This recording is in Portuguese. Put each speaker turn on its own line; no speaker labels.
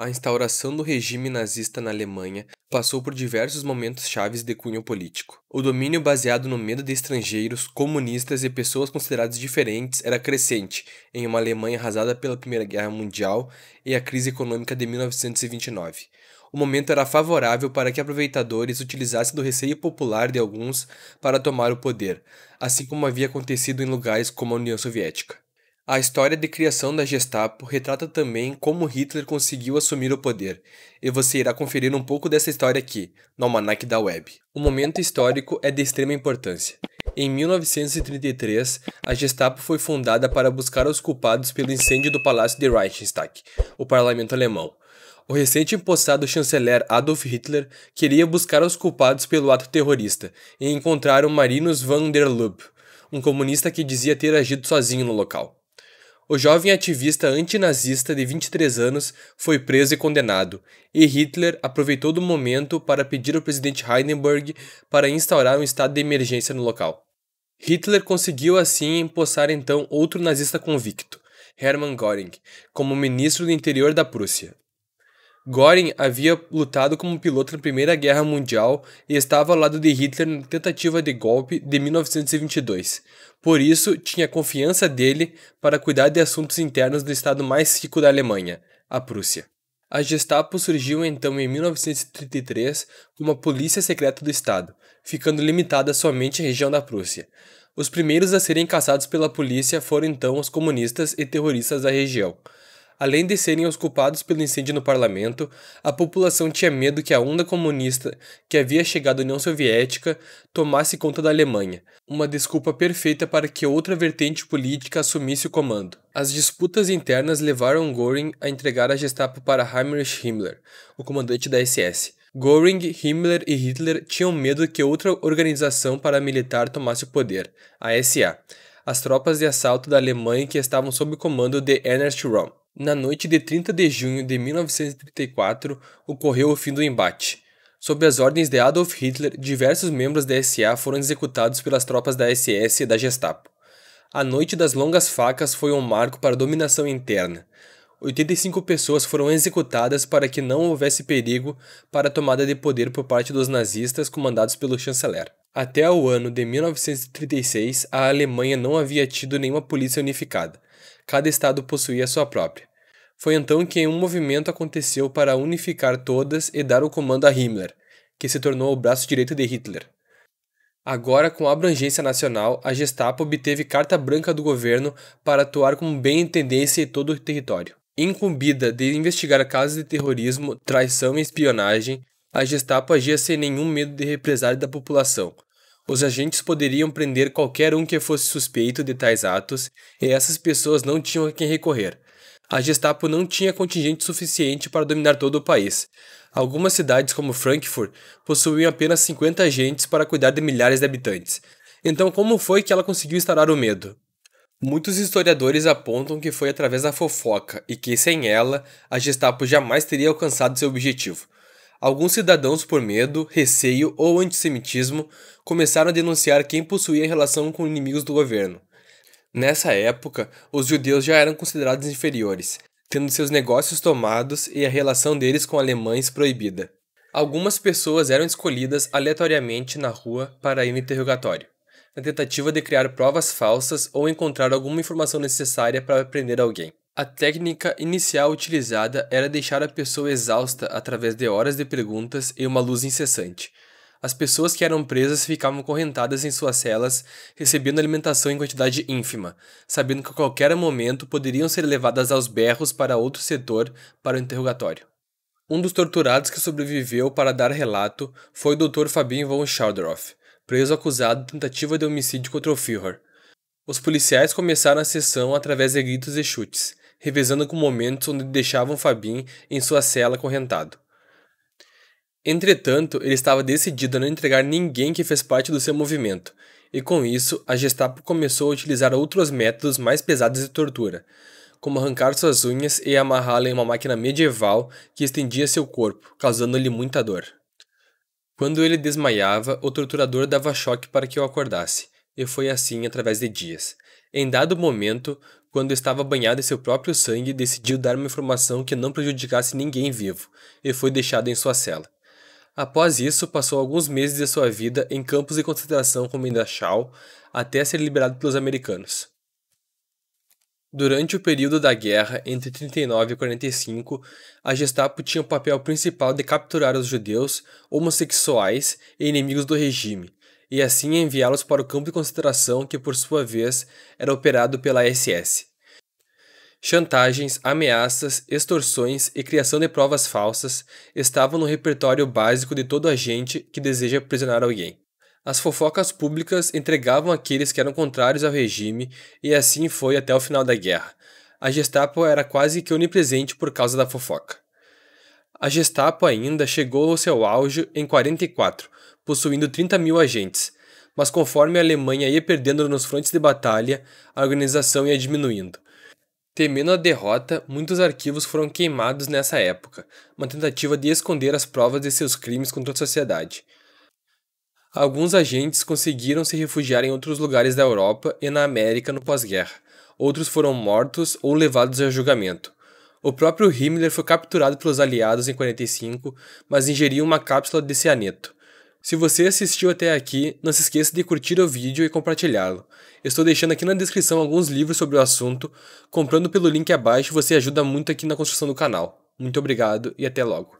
A instauração do regime nazista na Alemanha passou por diversos momentos chaves de cunho político. O domínio baseado no medo de estrangeiros, comunistas e pessoas consideradas diferentes era crescente em uma Alemanha arrasada pela Primeira Guerra Mundial e a crise econômica de 1929. O momento era favorável para que aproveitadores utilizassem do receio popular de alguns para tomar o poder, assim como havia acontecido em lugares como a União Soviética. A história de criação da Gestapo retrata também como Hitler conseguiu assumir o poder, e você irá conferir um pouco dessa história aqui, no Almanac da Web. O momento histórico é de extrema importância. Em 1933, a Gestapo foi fundada para buscar os culpados pelo incêndio do Palácio de Reichstag, o parlamento alemão. O recente empossado chanceler Adolf Hitler queria buscar os culpados pelo ato terrorista e encontraram Marinus van der Lubbe, um comunista que dizia ter agido sozinho no local. O jovem ativista antinazista de 23 anos foi preso e condenado, e Hitler aproveitou do momento para pedir ao presidente Hindenburg para instaurar um estado de emergência no local. Hitler conseguiu assim empossar então outro nazista convicto, Hermann Göring, como ministro do interior da Prússia. Göring havia lutado como piloto na Primeira Guerra Mundial e estava ao lado de Hitler na tentativa de golpe de 1922. Por isso, tinha confiança dele para cuidar de assuntos internos do estado mais rico da Alemanha, a Prússia. A Gestapo surgiu então em 1933 como a Polícia Secreta do Estado, ficando limitada somente à região da Prússia. Os primeiros a serem caçados pela polícia foram então os comunistas e terroristas da região. Além de serem os culpados pelo incêndio no parlamento, a população tinha medo que a onda comunista que havia chegado à União Soviética tomasse conta da Alemanha, uma desculpa perfeita para que outra vertente política assumisse o comando. As disputas internas levaram Goering a entregar a Gestapo para Heinrich Himmler, o comandante da SS. Goering, Himmler e Hitler tinham medo que outra organização paramilitar tomasse o poder, a SA as tropas de assalto da Alemanha que estavam sob comando de Ernest Röhm. Na noite de 30 de junho de 1934, ocorreu o fim do embate. Sob as ordens de Adolf Hitler, diversos membros da SA foram executados pelas tropas da SS e da Gestapo. A Noite das Longas Facas foi um marco para a dominação interna. 85 pessoas foram executadas para que não houvesse perigo para a tomada de poder por parte dos nazistas comandados pelo chanceler. Até o ano de 1936, a Alemanha não havia tido nenhuma polícia unificada. Cada estado possuía a sua própria. Foi então que um movimento aconteceu para unificar todas e dar o comando a Himmler, que se tornou o braço direito de Hitler. Agora, com a abrangência nacional, a Gestapo obteve carta branca do governo para atuar como bem entendência em todo o território. Incumbida de investigar casos de terrorismo, traição e espionagem, a Gestapo agia sem nenhum medo de represália da população. Os agentes poderiam prender qualquer um que fosse suspeito de tais atos e essas pessoas não tinham a quem recorrer. A Gestapo não tinha contingente suficiente para dominar todo o país. Algumas cidades, como Frankfurt, possuíam apenas 50 agentes para cuidar de milhares de habitantes. Então, como foi que ela conseguiu instalar o medo? Muitos historiadores apontam que foi através da fofoca e que, sem ela, a Gestapo jamais teria alcançado seu objetivo. Alguns cidadãos, por medo, receio ou antissemitismo, começaram a denunciar quem possuía relação com inimigos do governo. Nessa época, os judeus já eram considerados inferiores, tendo seus negócios tomados e a relação deles com alemães proibida. Algumas pessoas eram escolhidas aleatoriamente na rua para ir no interrogatório na tentativa de criar provas falsas ou encontrar alguma informação necessária para prender alguém. A técnica inicial utilizada era deixar a pessoa exausta através de horas de perguntas e uma luz incessante. As pessoas que eram presas ficavam correntadas em suas celas, recebendo alimentação em quantidade ínfima, sabendo que a qualquer momento poderiam ser levadas aos berros para outro setor para o interrogatório. Um dos torturados que sobreviveu para dar relato foi o Dr. Fabinho von Schauderhoff preso acusado de tentativa de homicídio contra o Führer. Os policiais começaram a sessão através de gritos e chutes, revezando com momentos onde deixavam Fabim em sua cela acorrentado. Entretanto, ele estava decidido a não entregar ninguém que fez parte do seu movimento, e com isso, a Gestapo começou a utilizar outros métodos mais pesados de tortura, como arrancar suas unhas e amarrá-la em uma máquina medieval que estendia seu corpo, causando-lhe muita dor. Quando ele desmaiava, o torturador dava choque para que o acordasse, e foi assim através de dias. Em dado momento, quando estava banhado em seu próprio sangue, decidiu dar uma informação que não prejudicasse ninguém vivo, e foi deixado em sua cela. Após isso, passou alguns meses de sua vida em campos de concentração como Dachau, até ser liberado pelos americanos. Durante o período da guerra, entre 39 e 45, a Gestapo tinha o papel principal de capturar os judeus, homossexuais e inimigos do regime, e assim enviá-los para o campo de concentração que, por sua vez, era operado pela SS. Chantagens, ameaças, extorsões e criação de provas falsas estavam no repertório básico de todo agente que deseja aprisionar alguém. As fofocas públicas entregavam aqueles que eram contrários ao regime, e assim foi até o final da guerra. A Gestapo era quase que onipresente por causa da fofoca. A Gestapo ainda chegou ao seu auge em 44, possuindo 30 mil agentes, mas conforme a Alemanha ia perdendo nos frontes de batalha, a organização ia diminuindo. Temendo a derrota, muitos arquivos foram queimados nessa época, uma tentativa de esconder as provas de seus crimes contra a sociedade. Alguns agentes conseguiram se refugiar em outros lugares da Europa e na América no pós-guerra. Outros foram mortos ou levados a julgamento. O próprio Himmler foi capturado pelos aliados em 45, mas ingeriu uma cápsula de cianeto. Se você assistiu até aqui, não se esqueça de curtir o vídeo e compartilhá-lo. Estou deixando aqui na descrição alguns livros sobre o assunto. Comprando pelo link abaixo, você ajuda muito aqui na construção do canal. Muito obrigado e até logo.